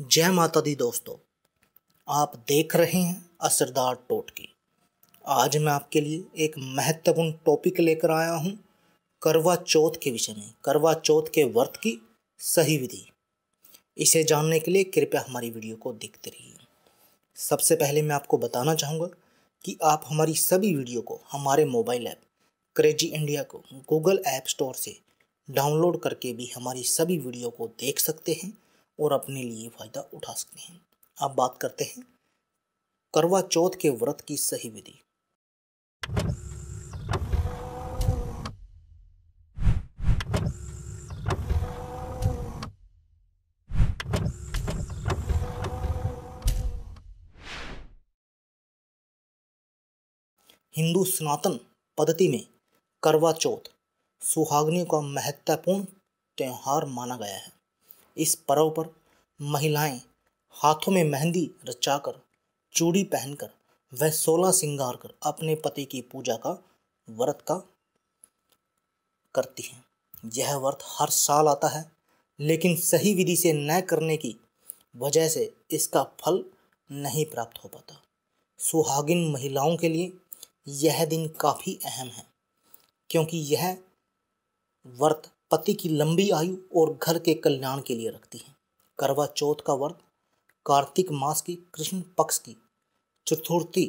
जय माता दी दोस्तों आप देख रहे हैं असरदार टोटकी आज मैं आपके लिए एक महत्वपूर्ण टॉपिक लेकर आया हूँ करवा चौथ के विषय में करवा चौथ के व्रत की सही विधि इसे जानने के लिए कृपया हमारी वीडियो को देखते रहिए सबसे पहले मैं आपको बताना चाहूँगा कि आप हमारी सभी वीडियो को हमारे मोबाइल ऐप क्रेजी इंडिया को गूगल ऐप स्टोर से डाउनलोड करके भी हमारी सभी वीडियो को देख सकते हैं और अपने लिए फ़ायदा उठा सकते हैं अब बात करते हैं करवा चौथ के व्रत की सही विधि हिंदू सनातन पद्धति में करवा चौथ सुहागनी का महत्वपूर्ण त्यौहार माना गया है इस पर्व पर महिलाएं हाथों में मेहंदी रचाकर चूड़ी पहनकर वह सोलह सिंगार कर अपने पति की पूजा का व्रत का करती हैं यह व्रत हर साल आता है लेकिन सही विधि से न करने की वजह से इसका फल नहीं प्राप्त हो पाता सुहागिन महिलाओं के लिए यह दिन काफ़ी अहम है क्योंकि यह व्रत पति की लंबी आयु और घर के कल्याण के लिए रखती हैं करवा चौथ का व्रत कार्तिक मास की कृष्ण पक्ष की चतुर्थी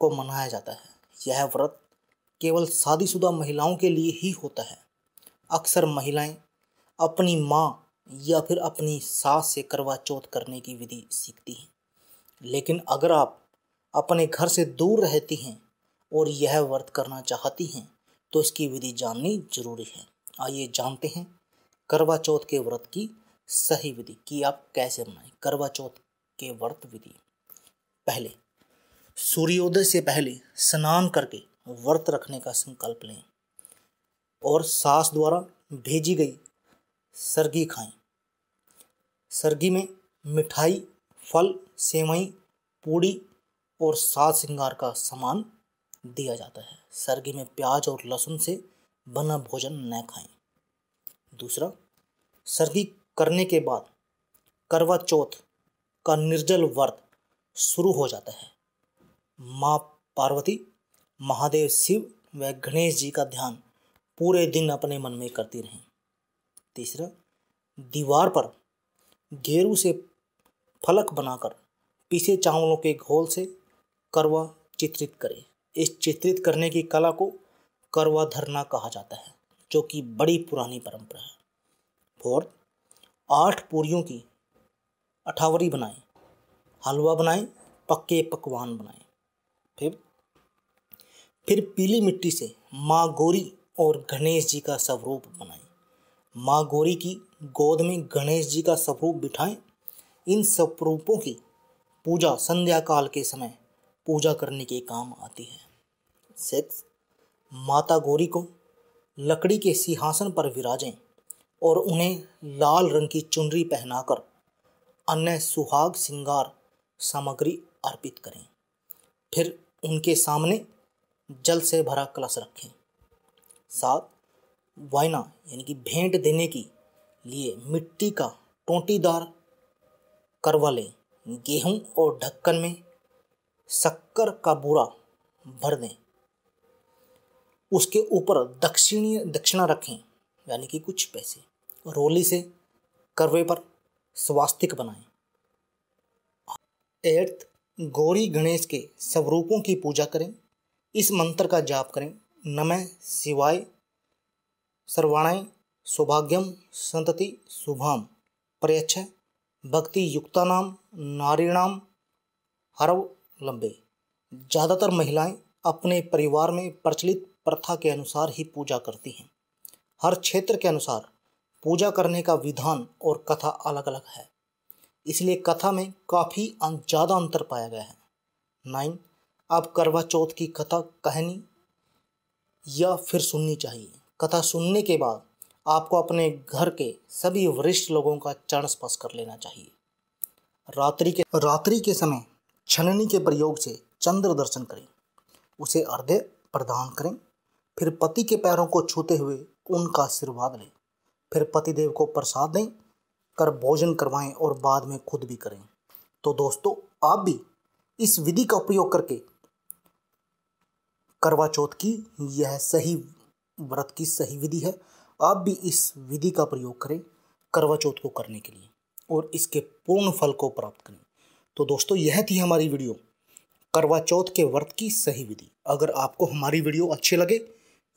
को मनाया जाता है यह व्रत केवल शादीशुदा महिलाओं के लिए ही होता है अक्सर महिलाएं अपनी माँ या फिर अपनी सास से करवा चौथ करने की विधि सीखती हैं लेकिन अगर आप अपने घर से दूर रहती हैं और यह व्रत करना चाहती हैं तो इसकी विधि जाननी जरूरी है आइए जानते हैं करवा चौथ के व्रत की सही विधि कि आप कैसे मनाएं करवा चौथ के व्रत विधि पहले सूर्योदय से पहले स्नान करके व्रत रखने का संकल्प लें और सास द्वारा भेजी गई सर्गी खाएं सर्गी में मिठाई फल सेवई पूड़ी और सात श्रृंगार का सामान दिया जाता है सर्गी में प्याज और लहसुन से बना भोजन न खाएं दूसरा सर्दी करने के बाद करवा चौथ का निर्जल व्रत शुरू हो जाता है माँ पार्वती महादेव शिव व गणेश जी का ध्यान पूरे दिन अपने मन में करती रहें तीसरा दीवार पर गेरू से फलक बनाकर पीसे चावलों के घोल से करवा चित्रित करें इस चित्रित करने की कला को करवा धरना कहा जाता है जो कि बड़ी पुरानी परंपरा है फोर्थ आठ पूरियों की अठावरी बनाएं हलवा बनाएं पक्के पकवान बनाएं फिर फिर पीली मिट्टी से माँ गौरी और गणेश जी का स्वरूप बनाएं माँ गौरी की गोद में गणेश जी का स्वरूप बिठाएं इन स्वरूपों की पूजा संध्या काल के समय पूजा करने के काम आती है सिक्स माता गौरी को लकड़ी के सिंहासन पर विराजें और उन्हें लाल रंग की चुनरी पहनाकर अन्य सुहाग श्रृंगार सामग्री अर्पित करें फिर उनके सामने जल से भरा कलश रखें साथ वायना यानी कि भेंट देने की लिए मिट्टी का टोंटीदार करवा लें गेहूँ और ढक्कन में शक्कर का बूरा भर दें उसके ऊपर दक्षिणी दक्षिणा रखें यानी कि कुछ पैसे रोली से करवे पर स्वास्तिक बनाएं एर्थ गौरी गणेश के स्वरूपों की पूजा करें इस मंत्र का जाप करें नमः शिवाय सर्वाणय सौभाग्यम संतति शुभाम प्रयच्छ भक्ति युक्ता नाम नारीणाम हरव लंबे ज़्यादातर महिलाएं अपने परिवार में प्रचलित प्रथा के अनुसार ही पूजा करती हैं हर क्षेत्र के अनुसार पूजा करने का विधान और कथा अलग अलग है इसलिए कथा में काफ़ी अं-, ज़्यादा अंतर पाया गया है नाइन आप करवा चौथ की कथा कहनी या फिर सुननी चाहिए कथा सुनने के बाद आपको अपने घर के सभी वरिष्ठ लोगों का चरण स्पर्श कर लेना चाहिए रात्रि के रात्रि के समय छननी के प्रयोग से चंद्र दर्शन करें उसे अर्घ्य प्रदान करें फिर पति के पैरों को छूते हुए उनका आशीर्वाद लें फिर पतिदेव को प्रसाद दें कर भोजन करवाएं और बाद में खुद भी करें तो दोस्तों आप भी इस विधि का उपयोग करके करवा चौथ की यह सही व्रत की सही विधि है आप भी इस विधि का प्रयोग करें करवा चौथ को करने के लिए और इसके पूर्ण फल को प्राप्त करें तो दोस्तों यह थी हमारी वीडियो करवा चौथ के व्रत की सही विधि अगर आपको हमारी वीडियो अच्छी लगे